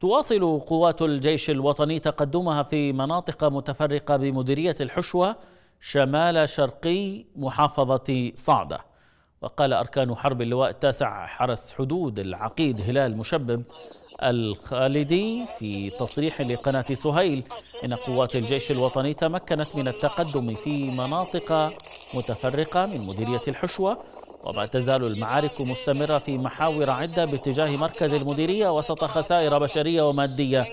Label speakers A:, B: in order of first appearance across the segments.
A: تواصل قوات الجيش الوطني تقدمها في مناطق متفرقة بمديرية الحشوة شمال شرقي محافظة صعدة وقال أركان حرب اللواء التاسع حرس حدود العقيد هلال مشبب الخالدي في تصريح لقناة سهيل إن قوات الجيش الوطني تمكنت من التقدم في مناطق متفرقة من مديرية الحشوة وما تزال المعارك مستمرة في محاور عدة باتجاه مركز المديرية وسط خسائر بشرية ومادية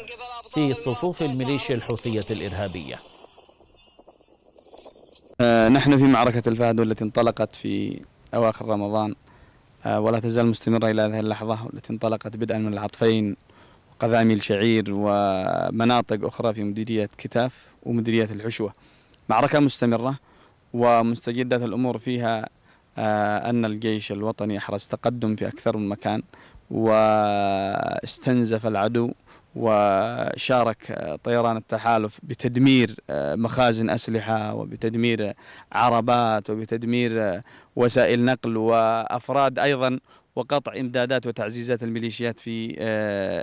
A: في صفوف الميليشيا الحوثية الإرهابية
B: آه، نحن في معركة الفهد والتي انطلقت في أواخر رمضان آه، ولا تزال مستمرة إلى هذه اللحظة والتي انطلقت بدءا من العطفين وقذاميل شعير ومناطق أخرى في مديرية كتاف ومديرية الحشوة معركة مستمرة ومستجدة الأمور فيها آه، أن الجيش الوطني أحرز تقدم في أكثر من مكان واستنزف العدو وشارك طيران التحالف بتدمير آه، مخازن أسلحة وبتدمير عربات وبتدمير آه، وسائل نقل وأفراد أيضا وقطع إمدادات وتعزيزات الميليشيات في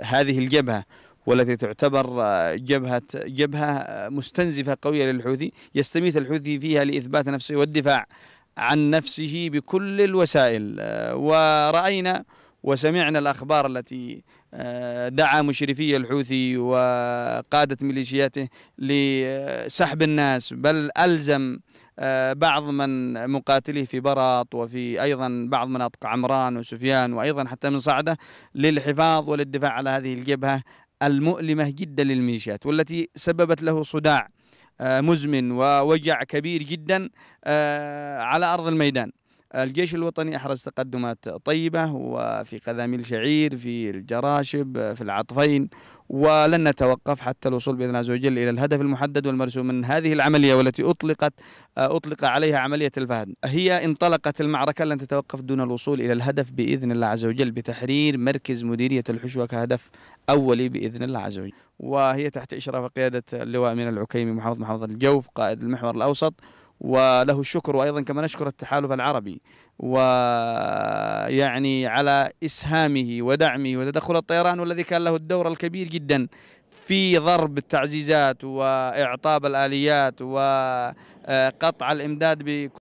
B: هذه الجبهة والتي تعتبر جبهة جبهة مستنزفة قوية للحوثي يستميت الحوثي فيها لإثبات نفسه والدفاع عن نفسه بكل الوسائل آه، ورأينا وسمعنا الأخبار التي آه، دعا مشرفي الحوثي وقادة ميليشياته لسحب الناس بل ألزم آه، بعض من مقاتليه في برط وفي أيضا بعض مناطق عمران وسفيان وأيضا حتى من صعدة للحفاظ وللدفاع على هذه الجبهة المؤلمة جدا للميليشيات والتي سببت له صداع آه، مزمن ووجع كبير جدا آه، على ارض الميدان الجيش الوطني أحرز تقدمات طيبة وفي قذاميل شعير في الجراشب في العطفين ولن نتوقف حتى الوصول بإذن الله عز وجل إلى الهدف المحدد والمرسوم من هذه العملية والتي أطلقت آه، أطلق عليها عملية الفهد هي انطلقت المعركة لن تتوقف دون الوصول إلى الهدف بإذن الله عز وجل بتحرير مركز مديرية الحشوة كهدف أولي بإذن الله عز وجل وهي تحت إشراف قيادة اللواء من العكيمي محافظ محافظة الجوف قائد المحور الأوسط وله الشكر وايضا كما نشكر التحالف العربي ويعني على اسهامه ودعمه وتدخل الطيران والذي كان له الدور الكبير جدا في ضرب التعزيزات واعطاب الاليات وقطع الامداد